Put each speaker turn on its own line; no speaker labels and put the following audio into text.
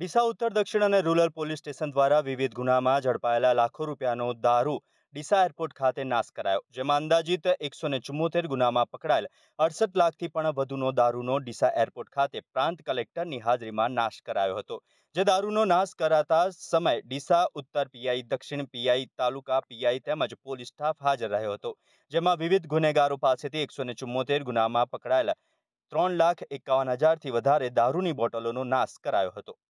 ડીસા ઉત્તર દક્ષિણ અને રૂરલ પોલીસ સ્ટેશન દ્વારા વિવિધ ગુનામાં ઝડપાયેલા લાખો રૂપિયાનો દારૂ ડીસા એરપોર્ટ ખાતે નાશ કરાયો જેમાં અંદાજિત એકસો ને ચુમ્મોતેર ગુનામાં પકડાયેલ અડસઠ લાખથી પણ વધુનો દારૂનો ડીસા એરપોર્ટ ખાતે પ્રાંત કલેક્ટરની હાજરીમાં નાશ કરાયો હતો જે દારૂનો નાશ કરાતા સમય ડીસા ઉત્તર પીઆઈ દક્ષિણ પીઆઈ તાલુકા પીઆઈ તેમજ પોલીસ સ્ટાફ હાજર રહ્યો હતો જેમાં વિવિધ ગુનેગારો પાસેથી એકસો ને ચુમ્મોતેર ગુનામાં પકડાયેલા ત્રણ લાખ એકાવન હજારથી વધારે દારૂની બોટલોનો નાશ કરાયો હતો